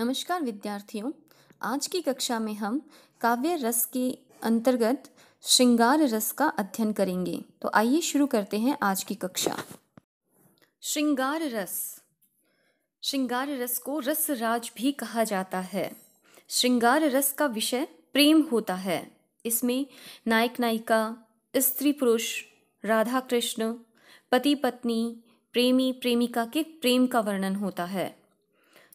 नमस्कार विद्यार्थियों आज की कक्षा में हम काव्य रस के अंतर्गत श्रृंगार रस का अध्ययन करेंगे तो आइए शुरू करते हैं आज की कक्षा श्रृंगार रस श्रृंगार रस को रस राज भी कहा जाता है श्रृंगार रस का विषय प्रेम होता है इसमें नायक नायिका स्त्री पुरुष राधा कृष्ण पति पत्नी प्रेमी प्रेमिका के प्रेम का वर्णन होता है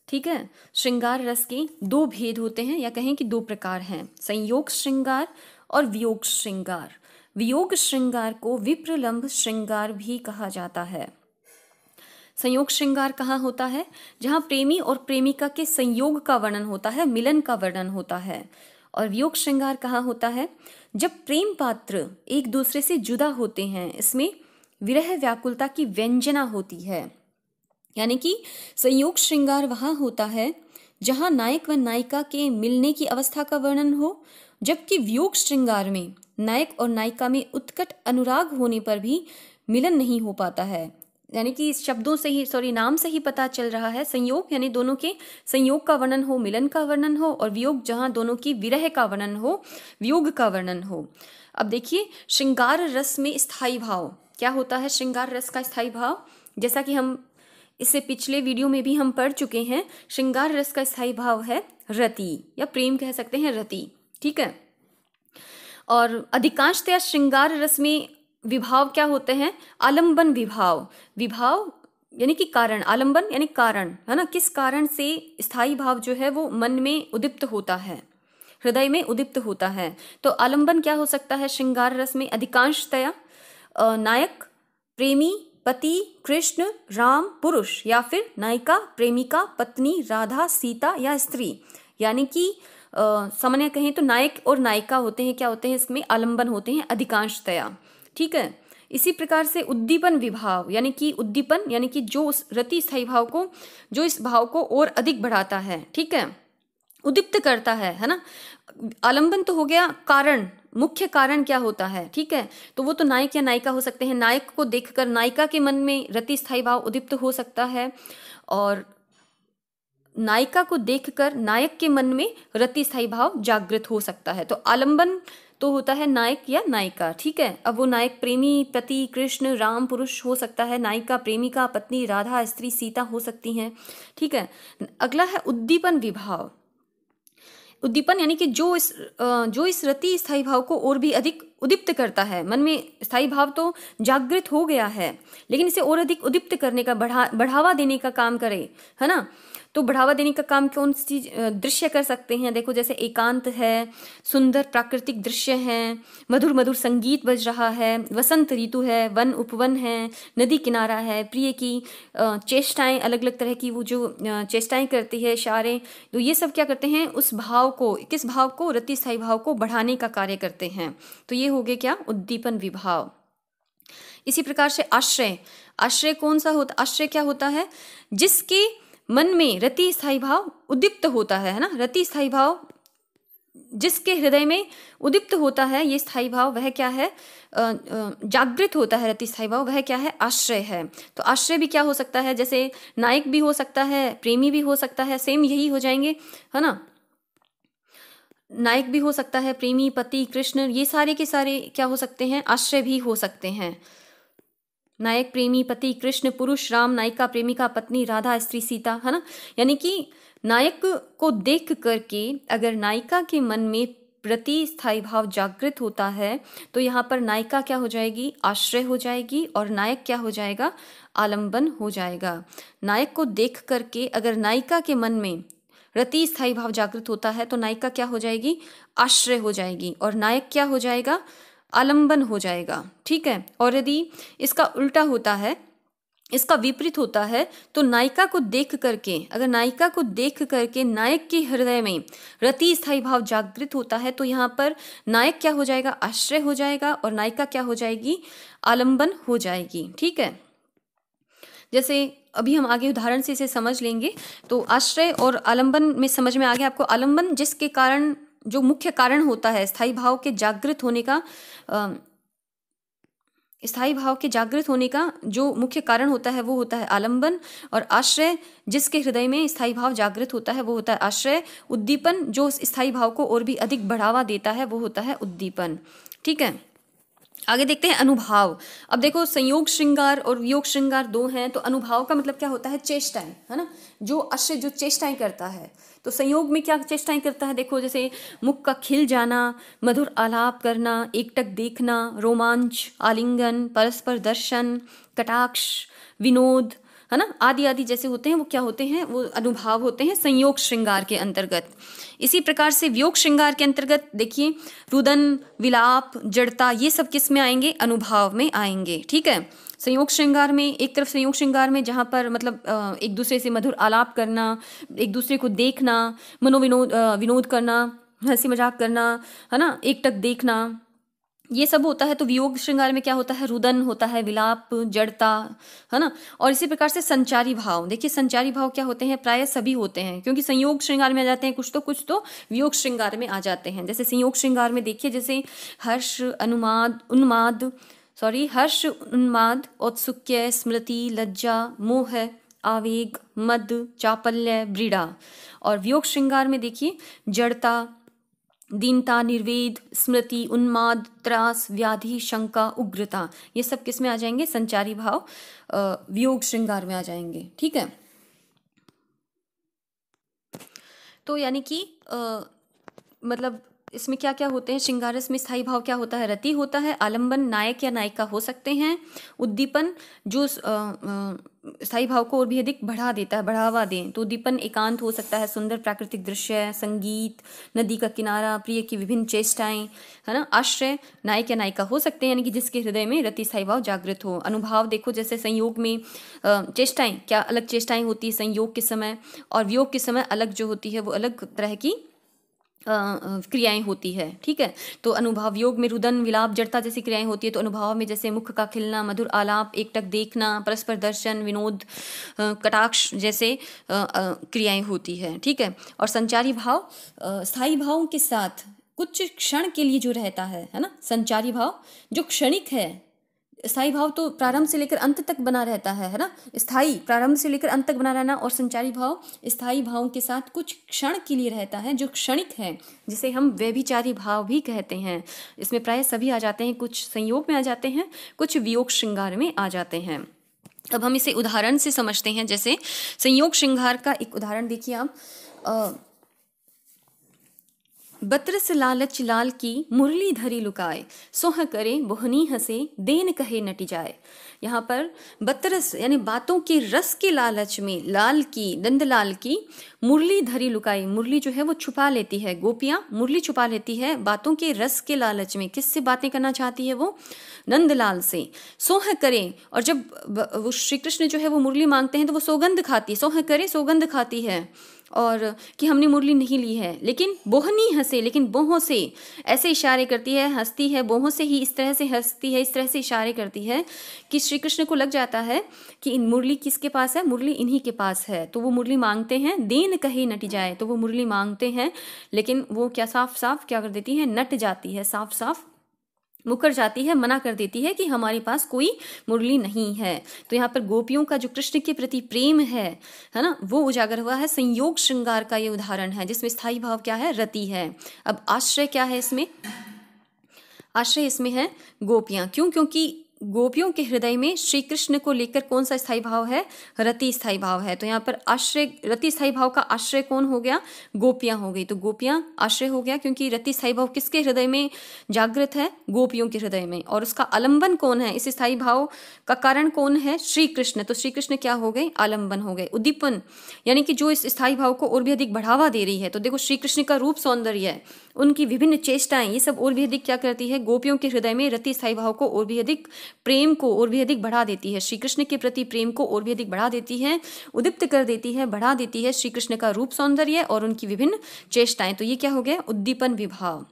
ठीक है श्रृंगार रस के दो भेद होते हैं या कहें कि दो प्रकार हैं संयोग श्रृंगार और वियोग श्रृंगार वियोग श्रृंगार को विप्रलंब श्रृंगार भी कहा जाता है संयोग श्रृंगार कहाँ होता है जहाँ प्रेमी और प्रेमिका के संयोग का वर्णन होता है मिलन का वर्णन होता है और वियोग श्रृंगार कहाँ होता है जब प्रेम पात्र एक दूसरे से जुदा होते हैं इसमें विरह व्याकुलता की व्यंजना होती है यानी कि संयोग श्रृंगार वहाँ होता है जहाँ नायक व नायिका के मिलने की अवस्था का वर्णन हो जबकि वियोग श्रृंगार में नायक और नायिका में उत्कट अनुराग होने पर भी मिलन नहीं हो पाता है यानी कि शब्दों से ही सॉरी नाम से ही पता चल रहा है संयोग यानी दोनों के संयोग का वर्णन हो मिलन का वर्णन हो और वियोग जहाँ दोनों की विरह का वर्णन हो वियोग का वर्णन हो अब देखिए श्रृंगार रस में स्थाई भाव क्या होता है श्रृंगार रस का स्थाई भाव जैसा कि हम इसे पिछले वीडियो में भी हम पढ़ चुके हैं श्रृंगार रस का स्थायी भाव है रति या प्रेम कह सकते हैं रति ठीक है और अधिकांशतया श्रृंगार रस में विभाव क्या होते हैं आलंबन विभाव विभाव यानी कि कारण आलंबन यानी कारण है ना किस कारण से स्थायी भाव जो है वो मन में उदिप्त होता है हृदय में उदिप्त होता है तो आलंबन क्या हो सकता है श्रृंगार रस में अधिकांशतया नायक प्रेमी पति कृष्ण राम पुरुष या फिर नायिका प्रेमिका पत्नी राधा सीता या स्त्री यानी कि सामान्य कहें तो नायक और नायिका होते हैं क्या होते हैं इसमें आलंबन होते हैं अधिकांशतया ठीक है इसी प्रकार से उद्दीपन विभाव यानी कि उद्दीपन यानी कि जो उस रति स्थायी भाव को जो इस भाव को और अधिक बढ़ाता है ठीक है उद्दीप्त करता है है ना आलंबन तो हो गया कारण मुख्य कारण क्या होता है ठीक है तो वो तो नायक या नायिका हो सकते हैं नायक को देखकर नायिका के मन में रति स्थायी भाव उदिप्त हो सकता है और नायिका को देखकर नायक के मन में रति स्थायी भाव जागृत हो सकता है तो आलंबन तो होता है नायक या नायिका ठीक है अब वो नायक प्रेमी पति कृष्ण राम पुरुष हो सकता है नायिका प्रेमिका पत्नी राधा स्त्री सीता हो सकती हैं ठीक है अगला है उद्दीपन विभाव उद्दीपन यानी कि जो इस जो इस रति स्थायी भाव को और भी अधिक उदीप्त करता है मन में स्थायी भाव तो जागृत हो गया है लेकिन इसे और अधिक उदीप्त करने का बढ़ा बढ़ावा देने का काम करे है ना तो बढ़ावा देने का काम कौन सी दृश्य कर सकते हैं देखो जैसे एकांत है सुंदर प्राकृतिक दृश्य है मधुर मधुर संगीत बज रहा है वसंत ऋतु है वन उपवन है नदी किनारा है प्रिय की चेष्टाएं अलग अलग तरह की वो जो चेष्टाएं करती है इशारे तो ये सब क्या करते हैं उस भाव को किस भाव को रति स्थायी भाव को बढ़ाने का कार्य करते हैं तो ये हो गए क्या उद्दीपन विभाव इसी प्रकार से आश्रय आश्रय कौन सा होता आश्रय क्या होता है जिसके मन में रति स्थाई भाव उद्दीप्त होता है ना रति स्थाई भाव जिसके हृदय में उदिप्त होता है ये स्थाई भाव वह क्या है जागृत होता है रति स्थाई भाव वह क्या है आश्रय है तो आश्रय भी क्या हो सकता है जैसे नायक भी हो सकता है प्रेमी भी हो सकता है सेम यही हो जाएंगे है ना नायक भी हो सकता है प्रेमी पति कृष्ण ये सारे के सारे क्या हो सकते हैं आश्रय भी हो सकते हैं नायक प्रेमी पति कृष्ण पुरुष राम नायिका प्रेमिका पत्नी राधा स्त्री सीता है ना यानी कि नायक को देख करके अगर नायिका के मन में प्रति स्थायी भाव जागृत होता है तो यहाँ पर नायिका क्या हो जाएगी आश्रय हो जाएगी और नायक क्या हो जाएगा आलंबन हो जाएगा नायक को देख करके अगर नायिका के मन में रति स्थायी भाव जागृत होता है तो नायिका क्या हो जाएगी आश्रय हो जाएगी और नायक क्या हो जाएगा आलंबन हो जाएगा ठीक है और यदि इसका उल्टा होता है इसका विपरीत होता है तो नायिका को देख करके अगर नायिका को देख करके नायक के हृदय में रति स्थायी भाव जागृत होता है तो यहाँ पर नायक क्या हो जाएगा आश्रय हो जाएगा और नायिका क्या हो जाएगी आलंबन हो जाएगी ठीक है जैसे अभी हम आगे उदाहरण से इसे समझ लेंगे तो आश्रय और आलंबन में समझ में आ गया आपको आलंबन जिसके कारण जो मुख्य कारण होता है स्थायी भाव के जागृत होने का स्थायी भाव के जागृत होने का जो मुख्य कारण होता है वो होता है आलंबन और आश्रय जिसके हृदय में स्थायी भाव जागृत होता है वो होता है आश्रय उद्दीपन जो स्थायी भाव को और भी अधिक बढ़ावा देता है वो होता है उद्दीपन ठीक है आगे देखते हैं अनुभाव अब देखो संयोग श्रृंगार और वियोग श्रृंगार दो हैं तो अनुभाव का मतलब क्या होता है चेष्टाएं है ना जो अश्य जो चेष्टाएं करता है तो संयोग में क्या चेष्टाएं करता है देखो जैसे मुख का खिल जाना मधुर आलाप करना एकटक देखना रोमांच आलिंगन परस्पर दर्शन कटाक्ष विनोद है ना आदि आदि जैसे होते हैं वो क्या होते हैं वो अनुभाव होते हैं संयोग श्रृंगार के अंतर्गत इसी प्रकार से व्योग श्रृंगार के अंतर्गत देखिए रुदन विलाप जड़ता ये सब किस में आएंगे अनुभाव में आएंगे ठीक है संयोग श्रृंगार में एक तरफ संयोग श्रृंगार में जहाँ पर मतलब एक दूसरे से मधुर आलाप करना एक दूसरे को देखना मनोविनोद विनोद करना हंसी मजाक करना है ना एकटक देखना ये सब होता है तो वियोग श्रृंगार में क्या होता है रुदन होता है विलाप जड़ता है ना और इसी प्रकार से संचारी भाव देखिए संचारी भाव क्या होते हैं प्राय सभी होते हैं क्योंकि संयोग श्रृंगार में आ जाते हैं कुछ तो कुछ तो वियोग श्रृंगार में आ जाते हैं जैसे संयोग श्रृंगार में देखिए जैसे हर्ष अनुमाद उन्माद सॉरी हर्ष उन्माद औत्सुक्य स्मृति लज्जा मोह आवेग मद चापल्य ब्रीड़ा और वियोग श्रृंगार में देखिए जड़ता दीनता निर्वेद स्मृति उन्माद त्रास व्याधि शंका उग्रता ये सब किस में आ जाएंगे संचारी भाव वियोग श्रृंगार में आ जाएंगे ठीक है तो यानी कि मतलब इसमें क्या क्या होते हैं श्रृंगारस में स्थाई भाव क्या होता है रति होता है आलंबन नायक या नायिका हो सकते हैं उद्दीपन जो स्थाई भाव को और भी अधिक बढ़ा देता है बढ़ावा दें तो उद्दीपन एकांत हो सकता है सुंदर प्राकृतिक दृश्य संगीत नदी का किनारा प्रिय की विभिन्न चेष्टाएं है ना आश्रय नायक या नायिका हो सकते हैं यानी कि जिसके हृदय में रति स्थाई भाव जागृत हो अनुभाव देखो जैसे संयोग में चेष्टाएं क्या अलग चेष्टाएं होती है संयोग के समय और वियोग के समय अलग जो होती है वो अलग तरह की क्रियाएं होती है ठीक है तो अनुभाव योग में रुदन विलाप जड़ता जैसी क्रियाएं होती है तो अनुभाव में जैसे मुख का खिलना मधुर आलाप एकटक देखना परस्पर दर्शन विनोद कटाक्ष जैसे क्रियाएं होती है ठीक है और संचारी भाव स्थायी भावों के साथ कुछ क्षण के लिए जो रहता है है ना संचारी भाव जो क्षणिक है स्थायी भाव तो प्रारंभ से लेकर अंत तक बना रहता है है ना स्थाई प्रारंभ से लेकर अंत तक बना रहना और संचारी भाव स्थायी भावों के साथ कुछ क्षण के लिए रहता है जो क्षणिक है जिसे हम व्यभिचारी भाव भी कहते हैं इसमें प्राय सभी आ जाते हैं कुछ संयोग में आ जाते हैं कुछ वियोग श्रृंगार में आ जाते हैं अब हम इसे उदाहरण से समझते हैं जैसे संयोग श्रृंगार का एक उदाहरण देखिए आप बत्रस लालच लाल की मुरली धरी लुकाए सोह करे बोहनी हसे देन कहे नटी जाए यहाँ पर बत्रस यानी बातों के रस के लालच में लाल की नंदलाल की मुरली धरी लुकाई मुरली जो है वो छुपा लेती है गोपियाँ मुरली छुपा लेती है बातों के रस के लालच में किससे बातें करना चाहती है वो नंदलाल से सोह करें और जब वो श्री कृष्ण जो है वो मुरली मांगते हैं तो वो सौगंध खाती है सोह करें सौगंध खाती है और कि हमने मुरली नहीं ली है लेकिन बोहनी हंसे लेकिन बोहों से ऐसे इशारे करती है हंसती है बोहों से ही इस तरह से हंसती है इस तरह से इशारे करती है कि श्री कृष्ण को लग जाता है कि इन मुरली किसके पास है मुरली इन्हीं के पास है तो वो मुरली मांगते हैं देन कहे नट जाए तो वो मुरली मांगते हैं लेकिन वो क्या साफ साफ क्या कर देती है नट जाती है साफ साफ मुकर जाती है मना कर देती है कि हमारे पास कोई मुरली नहीं है तो यहाँ पर गोपियों का जो कृष्ण के प्रति प्रेम है है ना वो उजागर हुआ है संयोग श्रृंगार का ये उदाहरण है जिसमें स्थायी भाव क्या है रति है अब आश्रय क्या है इसमें आश्रय इसमें है गोपियां क्यों क्योंकि गोपियों के हृदय में श्री कृष्ण को लेकर कौन सा स्थायी भाव है रति स्थायी भाव है तो यहाँ पर आश्रय रति स्थाई भाव का आश्रय कौन हो गया गोपियां हो गई तो गोपियां आश्रय हो गया क्योंकि रति स्थाई भाव किसके हृदय में जागृत है गोपियों के हृदय में और उसका आलंबन कौन है इस स्थाई भाव का कारण कौन है श्री कृष्ण तो श्री कृष्ण क्या हो गए आलंबन हो गए उद्दीपन यानी कि जो इस स्थायी भाव को और भी अधिक बढ़ावा दे रही है तो देखो श्री कृष्ण का रूप सौंदर्य है उनकी विभिन्न चेष्टाएं ये सब और भी अधिक क्या करती है गोपियों के हृदय में रति स्थायी भाव को और भी अधिक प्रेम को और भी अधिक बढ़ा देती है श्री कृष्ण के प्रति प्रेम को और भी अधिक बढ़ा देती है उदीप्त कर देती है बढ़ा देती है श्री कृष्ण का रूप सौंदर्य और उनकी विभिन्न चेष्टाएं तो ये क्या हो गया उद्दीपन विभाव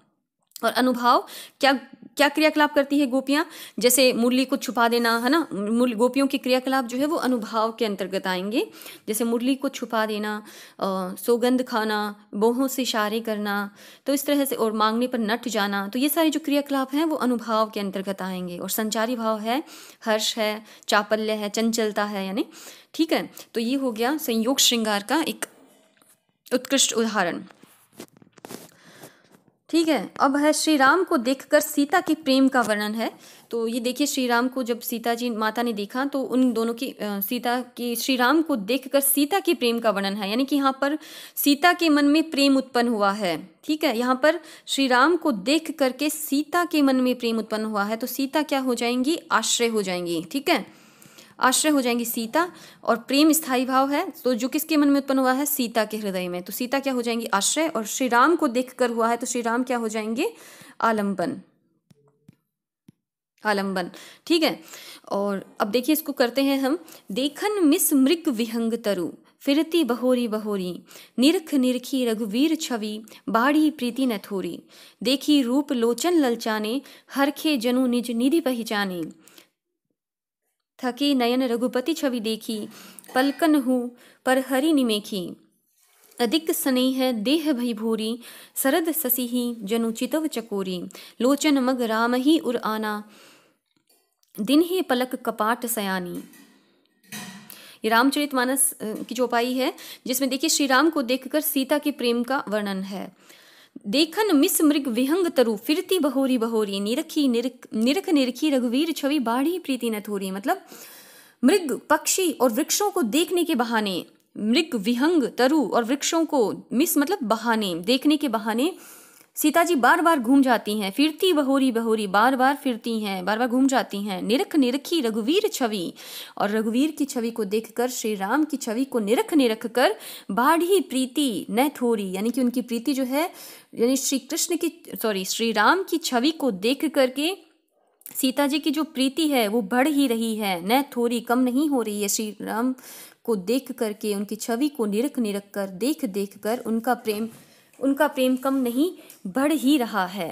और अनुभाव क्या क्या क्रियाकलाप करती है गोपियाँ जैसे मुरली को छुपा देना है ना गोपियों के क्रियाकलाप जो है वो अनुभाव के अंतर्गत आएंगे जैसे मुरली को छुपा देना सौगंध खाना बोहों से इशारे करना तो इस तरह से और मांगने पर नट जाना तो ये सारे जो क्रियाकलाप हैं वो अनुभाव के अंतर्गत आएंगे और संचारी भाव है हर्ष है चापल्य है चंचलता है यानी ठीक है तो ये हो गया संयोग श्रृंगार का एक उत्कृष्ट उदाहरण ठीक है अब है श्री राम को देखकर सीता के प्रेम का वर्णन है तो ये देखिए श्री राम को जब सीता जी माता ने देखा तो उन दोनों की आ, सीता की श्री राम को देखकर सीता के प्रेम का वर्णन है यानी कि यहाँ पर सीता के मन में प्रेम उत्पन्न हुआ है ठीक है यहाँ पर श्री राम को देख करके सीता के मन में प्रेम उत्पन्न हुआ है तो सीता क्या हो जाएंगी आश्रय हो जाएंगी ठीक है आश्रय हो जाएंगी सीता और प्रेम स्थायी भाव है तो जो किसके मन में उत्पन्न हुआ है सीता के हृदय में तो सीता क्या हो जाएंगी आश्रय और श्री राम को देख कर हुआ है तो श्री राम क्या हो जाएंगे आलंबन आलंबन ठीक है और अब देखिए इसको करते हैं हम देखन मिस मृग विहंग तरु फिरती बहोरी बहोरी निरख निरखी रघुवीर छवि बाड़ी प्रीति न थोरी देखी रूप लोचन ललचाने हरखे जनु निज निधि पहचाने थके नयन रघुपति छवि देखी पलकन हु पर हरि निमेखी अधिक स्नेह देह भई भूरी सरद ससी ही जनुचितव चकोरी लोचन मग राम ही उर आना दिन ही पलक कपाट सयानी ये रामचरितमानस की चौपाई है जिसमें देखिए श्री राम को देखकर सीता के प्रेम का वर्णन है देखन मिस मृग विहंग तरु फिरती बहोरी बहोरी निरखी निरख निरख निरखी रघुवीर छवि बाढ़ी प्रीति न थोरी मतलब मृग पक्षी और वृक्षों को देखने के बहाने मृग विहंग तरु और वृक्षों को मिस मतलब बहाने देखने के बहाने सीता जी बार बार घूम जाती हैं फिरती बहोरी बहोरी बार बार फिरती हैं बार बार घूम जाती हैं निरख निरखी रघुवीर छवि और रघुवीर की छवि को देखकर श्री राम की छवि को निरख निरख कर बाढ़ी प्रीति न थोरी यानी कि उनकी प्रीति जो है यानी श्री कृष्ण की सॉरी श्री राम की छवि को देख करके सीता जी की जो प्रीति है वो बढ़ ही रही है न थोड़ी कम नहीं हो रही है श्री राम को देख करके उनकी छवि को निरख निरख कर देख देख कर उनका प्रेम उनका प्रेम कम नहीं बढ़ ही रहा है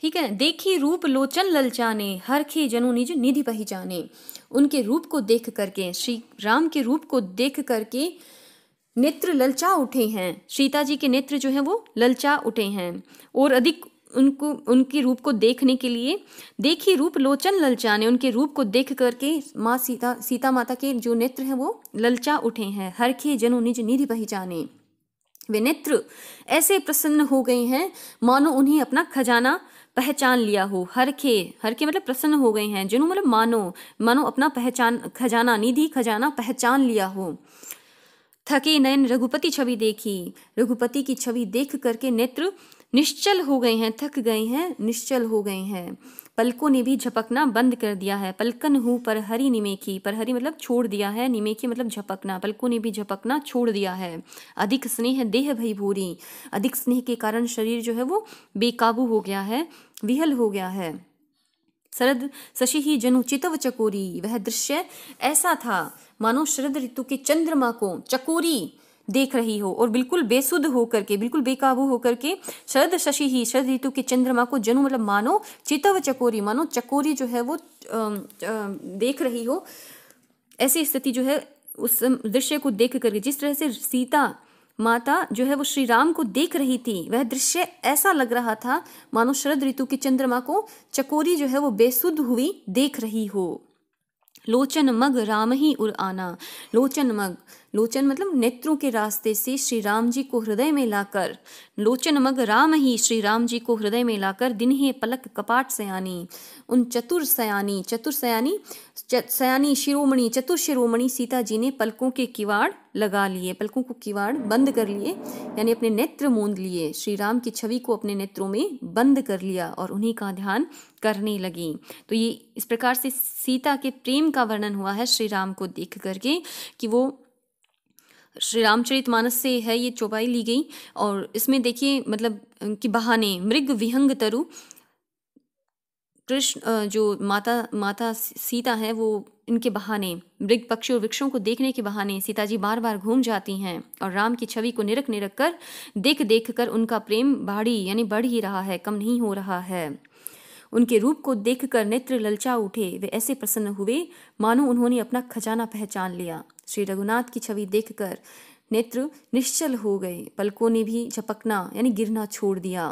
ठीक है देखी रूप लोचन ललचाने हर खे जनु निज निधि पहचाने उनके रूप को देख करके श्री राम के रूप को देख करके नेत्र ललचा उठे हैं सीता जी के नेत्र जो हैं वो ललचा उठे हैं और अधिक उनको उनके रूप को देखने के लिए देखी रूप लोचन ललचाने उनके रूप को देख करके माँ सीता सीता माता के जो नेत्र हैं वो ललचा उठे हैं हर खे जनो निज निधि पहचाने वे नेत्र ऐसे प्रसन्न हो गए हैं मानो उन्हें अपना खजाना पहचान लिया हो हर खे हर खे मतलब प्रसन्न हो गए हैं जिन्हों मतलब मानो मानो अपना पहचान खजाना निधि खजाना पहचान लिया हो थके नयन रघुपति छवि देखी रघुपति की छवि देख करके नेत्र निश्चल हो गए हैं थक गए हैं निश्चल हो गए हैं पलकों ने भी झपकना बंद कर दिया है पलकन हूँ पर हरी निमेखी पर हरी मतलब छोड़ दिया है निमेखी मतलब झपकना पलकों ने भी झपकना छोड़ दिया है अधिक स्नेह देह भई भूरी अधिक स्नेह के कारण शरीर जो है वो बेकाबू हो गया है विहल हो गया है शरद शशि ही जनु चितव चकोरी वह दृश्य ऐसा था मानो शरद ऋतु के चंद्रमा को चकोरी देख रही हो और बिल्कुल बेसुध होकर के बिल्कुल बेकाबू होकर के शरद शशि ही शरद ऋतु के चंद्रमा को जनु मतलब मानो चितव चकोरी मानो चकोरी जो है वो देख रही हो ऐसी स्थिति जो है उस दृश्य को देख करके जिस तरह से सीता माता जो है वो श्री राम को देख रही थी वह दृश्य ऐसा लग रहा था मानो शरद ऋतु के चंद्रमा को चकोरी जो है वो बेसुध हुई देख रही हो लोचन मग राम ही उर आना लोचन मग लोचन मतलब नेत्रों के रास्ते से श्री राम जी को हृदय में लाकर लोचन मग राम ही श्री राम जी को हृदय में लाकर दिन ही पलक कपाट सयानी उन चतुर सयानी चतुर सयानी सयानी शिरोमणि चतुर शिरोमणि सीता जी ने पलकों के किवाड़ लगा लिए पलकों को किवाड़ बंद कर लिए यानी अपने नेत्र मूंद लिए श्री राम की छवि को अपने नेत्रों में बंद कर लिया और उन्हीं का ध्यान करने लगी तो ये इस प्रकार से सीता के प्रेम का वर्णन हुआ है श्री राम को देख करके कि वो श्री रामचरित मानस से है ये चौपाई ली गई और इसमें देखिए मतलब कि बहाने मृग विहंग तरु कृष्ण जो माता माता सीता है वो इनके बहाने मृग पक्षी और वृक्षों को देखने के बहाने सीताजी बार बार घूम जाती हैं और राम की छवि को निरख निरख कर देख देख कर उनका प्रेम बाढ़ी यानी बढ़ ही रहा है कम नहीं हो रहा है उनके रूप को देखकर नेत्र ललचा उठे वे ऐसे प्रसन्न हुए मानो उन्होंने अपना खजाना पहचान लिया श्री रघुनाथ की छवि देखकर नेत्र निश्चल हो गए पलकों ने भी झपकना यानी गिरना छोड़ दिया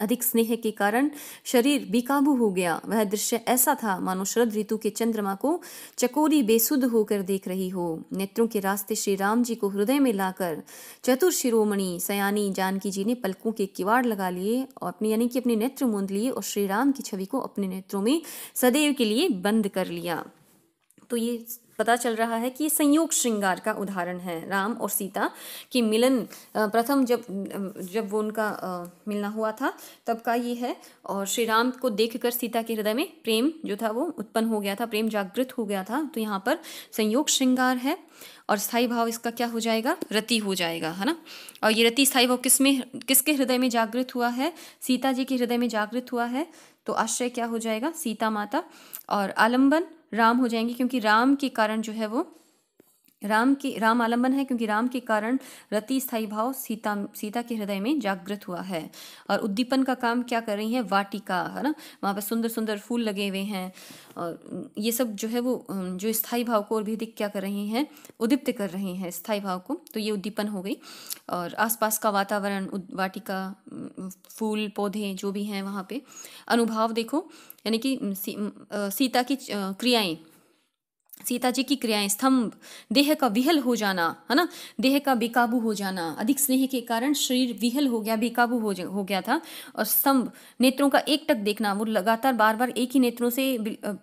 अधिक स्नेह के कारण शरीर बेकाबू हो गया वह दृश्य ऐसा था मानो शरद ऋतु के चंद्रमा को चकोरी बेसुध होकर देख रही हो नेत्रों के रास्ते श्री राम जी को हृदय में लाकर चतुर शिरोमणि सयानी जानकी जी ने पलकों के किवाड़ लगा लिए और अपने यानी कि अपने नेत्र मूंद लिए और श्री राम की छवि को अपने नेत्रों में सदैव के लिए बंद कर लिया तो ये पता चल रहा है कि ये संयोग श्रृंगार का उदाहरण है राम और सीता की मिलन प्रथम जब जब वो उनका मिलना हुआ था तब का ये है और श्री राम को देखकर सीता के हृदय में प्रेम जो था वो उत्पन्न हो गया था प्रेम जागृत हो गया था तो यहाँ पर संयोग श्रृंगार है और स्थाई भाव इसका क्या हो जाएगा रति हो जाएगा है ना और ये रति स्थाई भाव किस में किसके हृदय में जागृत हुआ है सीता जी के हृदय में जागृत हुआ है तो आश्रय क्या हो जाएगा सीता माता और आलम्बन राम हो जाएंगे क्योंकि राम के कारण जो है वो राम की राम आलम्बन है क्योंकि राम के कारण रति स्थाई भाव सीता सीता के हृदय में जागृत हुआ है और उद्दीपन का काम क्या कर रही है वाटिका है ना वहाँ पर सुंदर सुंदर फूल लगे हुए हैं और ये सब जो है वो जो स्थाई भाव को और भी अधिक क्या कर रही हैं उद्दीप्त कर रही हैं स्थाई भाव को तो ये उद्दीपन हो गई और आसपास का वातावरण वाटिका फूल पौधे जो भी हैं वहाँ पे अनुभाव देखो यानी कि सी, सीता की क्रियाएं सीता जी की क्रियाएं स्तंभ देह का विहल हो जाना है ना देह का बेकाबू हो जाना अधिक स्नेह के कारण शरीर विहल हो गया बेकाबू हो हो गया था और स्तंभ नेत्रों का एक टक देखना वो लगातार बार बार एक ही नेत्रों से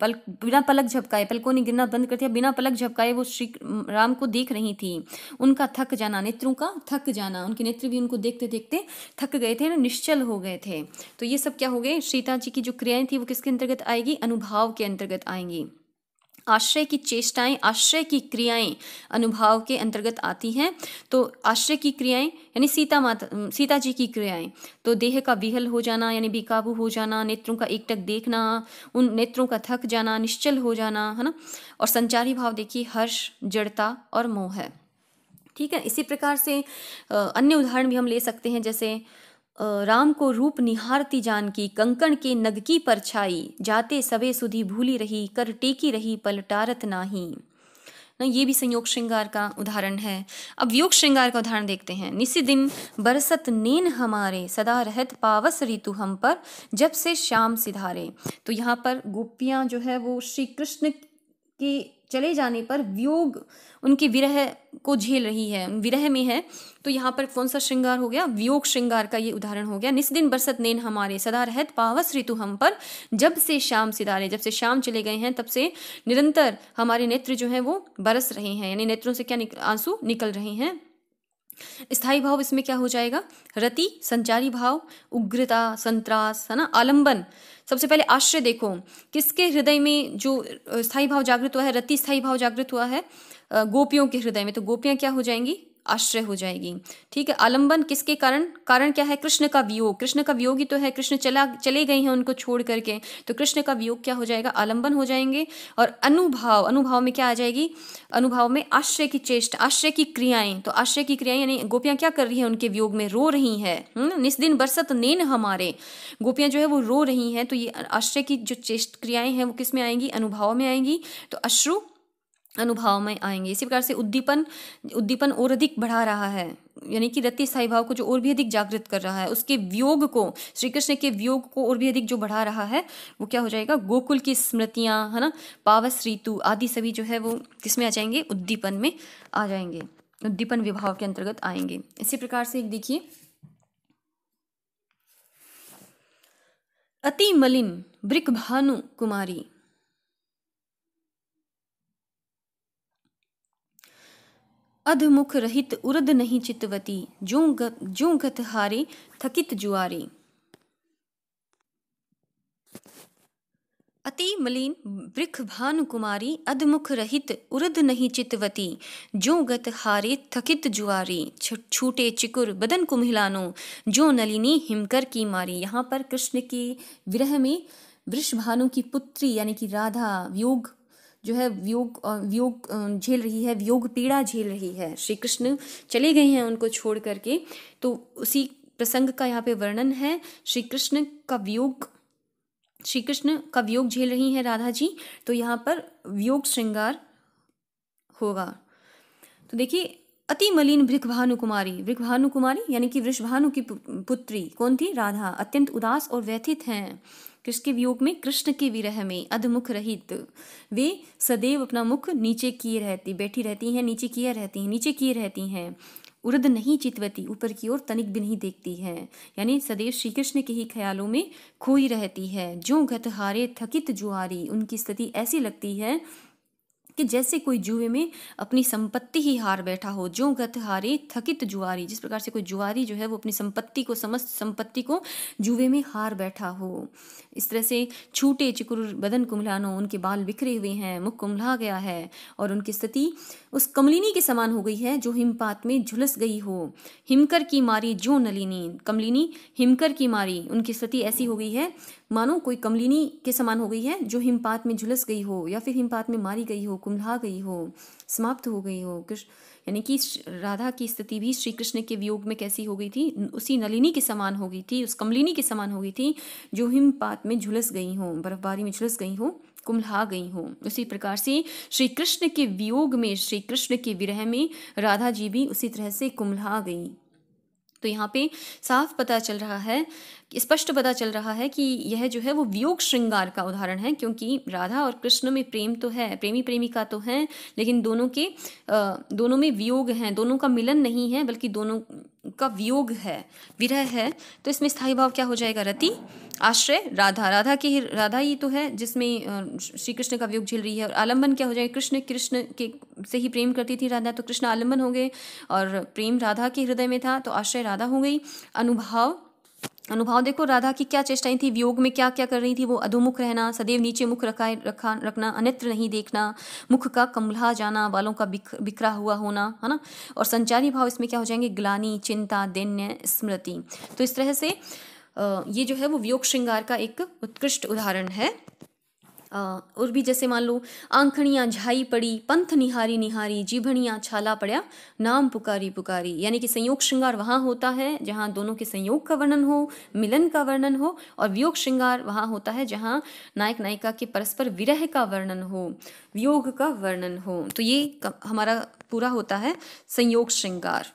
पल बिना पलक झपकाए पलकों ने गिरना बंद कर दिया बिना पलक झपकाए वो श्री राम को देख रही थी उनका थक जाना नेत्रों का थक जाना उनके नेत्र भी उनको देखते देखते थक गए थे ना निश्चल हो गए थे तो ये सब क्या हो गए सीता जी की जो क्रियाएं थी वो किसके अंतर्गत आएगी अनुभाव के अंतर्गत आएंगी आश्रय की चेष्टाएं आश्रय की क्रियाएं अनुभाव के अंतर्गत आती हैं तो आश्रय की क्रियाएं यानी सीता माता सीता जी की क्रियाएं तो देह का विहल हो जाना यानी बेकाबू हो जाना नेत्रों का एकटक देखना उन नेत्रों का थक जाना निश्चल हो जाना है ना और संचारी भाव देखिए हर्ष जड़ता और मोह है ठीक है इसी प्रकार से अन्य उदाहरण भी हम ले सकते हैं जैसे राम को रूप निहारती जान की कंकण के नगकी पर छाई जाते सवे सुधी भूली रही कर टेकी रही पलटारत नाही ना ये भी संयोग श्रृंगार का उदाहरण है अब योग श्रृंगार का उदाहरण देखते हैं निसी दिन बरसत नेन हमारे सदा रहत पावस ऋतु हम पर जब से श्याम सिधारे तो यहाँ पर गोपियाँ जो है वो श्री कृष्ण की चले जाने पर वियोग उनकी विरह को झेल रही है विरह में है तो यहाँ पर कौन सा श्रृंगार हो गया वियोग श्रृंगार का ये उदाहरण हो गया निस्दिन बरसत नैन हमारे सदा रहत पावस ऋतु हम पर जब से शाम सितारे जब से शाम चले गए हैं तब से निरंतर हमारे नेत्र जो हैं वो बरस रहे हैं यानी नेत्रों से क्या निक, आंसू निकल रहे हैं स्थाई भाव इसमें क्या हो जाएगा रति संचारी भाव उग्रता संतरास है ना आलंबन सबसे पहले आश्रय देखो किसके हृदय में जो स्थायी भाव जागृत हुआ है रति स्थायी भाव जागृत हुआ है गोपियों के हृदय में तो गोपियां क्या हो जाएंगी आश्रय हो जाएगी ठीक है आलंबन किसके कारण कारण क्या है कृष्ण का वियोग कृष्ण का वियोग ही तो है कृष्ण चला चले गए हैं उनको छोड़ करके तो कृष्ण का वियोग क्या हो जाएगा आलंबन हो जाएंगे और अनुभाव अनुभाव में क्या आ जाएगी अनुभाव में आश्रय की चेष्ट आश्रय की क्रियाएं तो आश्रय की क्रियाएं यानी गोपियां क्या कर रही है उनके वियोग में रो रही है हम्म, निस्दिन बरसत नेन हमारे गोपियां जो है वो रो रही हैं तो ये आश्रय की जो चेष्ट क्रियाएं हैं वो किस में आएंगी अनुभाव में आएंगी तो अश्रु अनुभव में आएंगे इसी प्रकार से उद्दीपन उद्दीपन और अधिक बढ़ा रहा है यानी कि रति स्थाई भाव को जो और भी अधिक जागृत कर रहा है उसके वियोग को श्री कृष्ण के वियोग को और भी अधिक जो बढ़ा रहा है वो क्या हो जाएगा गोकुल की स्मृतियां है ना पावस ऋतु आदि सभी जो है वो किसमें आ जाएंगे उद्दीपन में आ जाएंगे उद्दीपन विभाव के अंतर्गत आएंगे इसी प्रकार से एक देखिए अति मलिन ब्रिक भानु कुमारी अधमुख रहित उरद नहीं चितवती जो गत हारे थकित जुआरे अति मलिन वृख भान कुमारी अधमुख रहित उरद नहीं चितवती जो गत हारे थकित जुआरी छूटे चिकुर बदन को जो नलिनी हिमकर की मारी यहाँ पर कृष्ण के विरह में वृषभानु की पुत्री यानी कि राधा योग जो है व्योग व्योग झेल रही है व्योग पीड़ा झेल रही है श्री कृष्ण चले गए हैं उनको छोड़ करके तो उसी प्रसंग का यहाँ पे वर्णन है श्री कृष्ण का व्योग श्री कृष्ण का व्योग झेल रही हैं राधा जी तो यहाँ पर व्योग श्रृंगार होगा तो देखिए अति मलिन भृगभानु कुमारी भृगभानु कुमारी यानी कि वृषभानु की पुत्री कौन थी राधा अत्यंत उदास और व्यथित हैं किसके वियोग में कृष्ण के विरह में अधमुख रहित वे सदैव अपना मुख नीचे किए रहती बैठी रहती हैं नीचे किए रहती हैं नीचे किए रहती हैं उर्द नहीं चितवती ऊपर की ओर तनिक भी नहीं देखती है यानी सदैव श्री कृष्ण के ही ख्यालों में खोई रहती है जो घत हारे थकित जुआरी उनकी स्थिति ऐसी लगती है कि जैसे कोई जुए में अपनी संपत्ति ही हार बैठा हो जो गत हारे थकित जुआरी जिस प्रकार से कोई जुआरी जो है वो अपनी संपत्ति को समस्त संपत्ति को जुए में हार बैठा हो इस तरह से छूटे चिकुर बदन कुमलानो उनके बाल बिखरे हुए हैं मुख कुमला गया है और उनकी स्थिति उस कमलिनी के समान हो गई है जो हिमपात में झुलस गई हो हिमकर की मारी जो नलिनी कमलिनी हिमकर की मारी उनकी स्थिति ऐसी हो गई है मानो कोई कमलिनी के समान हो गई है जो हिमपात में झुलस गई हो या फिर हिमपात में मारी गई हो कुम्हा गई हो समाप्त हो गई हो कृष्ण यानी कि राधा की स्थिति भी श्री कृष्ण के वियोग में कैसी हो गई थी उसी नलिनी के समान हो गई थी उस कमलिनी के समान हो गई थी जो हिमपात में झुलस गई हो बर्फबारी में झुलस गई हो कुम्हा गई हो उसी प्रकार से श्री कृष्ण के वियोग में श्री कृष्ण के विरह में राधा जी भी उसी तरह से कुम्हा गई तो यहाँ पे साफ पता चल रहा है स्पष्ट पता चल रहा है कि यह जो है वो वियोग श्रृंगार का उदाहरण है क्योंकि राधा और कृष्ण में प्रेम तो है प्रेमी प्रेमिका तो है लेकिन दोनों के दोनों में वियोग हैं दोनों का मिलन नहीं है बल्कि दोनों का वियोग है विरह है तो इसमें स्थायी भाव क्या हो जाएगा रति आश्रय राधा राधा के राधा ही तो है जिसमें श्री कृष्ण का वियोग झेल रही है और आलम्बन क्या हो जाएगा कृष्ण कृष्ण के से ही प्रेम करती थी राधा तो कृष्ण आलम्बन हो गए और प्रेम राधा के हृदय में था तो आश्रय राधा हो गई अनुभाव अनुभाव देखो राधा की क्या चेष्टाएं थी वियोग में क्या क्या कर रही थी वो अधोमुख रहना सदैव नीचे मुख रखा रखा रखना अनत्र नहीं देखना मुख का कमला जाना बालों का बिख, बिखरा हुआ होना है ना और संचारी भाव इसमें क्या हो जाएंगे ग्लानी चिंता दैन्य स्मृति तो इस तरह से ये जो है वो वियोग श्रृंगार का एक उत्कृष्ट उदाहरण है और भी जैसे मान लो आंखणियाँ झाई पड़ी पंथ निहारी निहारी जीभणियाँ छाला पड़ा नाम पुकारी पुकारी यानी कि संयोग श्रृंगार वहाँ होता है जहाँ दोनों के संयोग का वर्णन हो मिलन का वर्णन हो और वियोग श्रृंगार वहाँ होता है जहाँ नायक नायिका के परस्पर विरह का वर्णन हो वियोग का वर्णन हो तो ये हमारा पूरा होता है संयोग श्रृंगार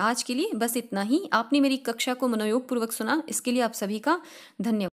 आज के लिए बस इतना ही आपने मेरी कक्षा को मनोयोग पूर्वक सुना इसके लिए आप सभी का धन्यवाद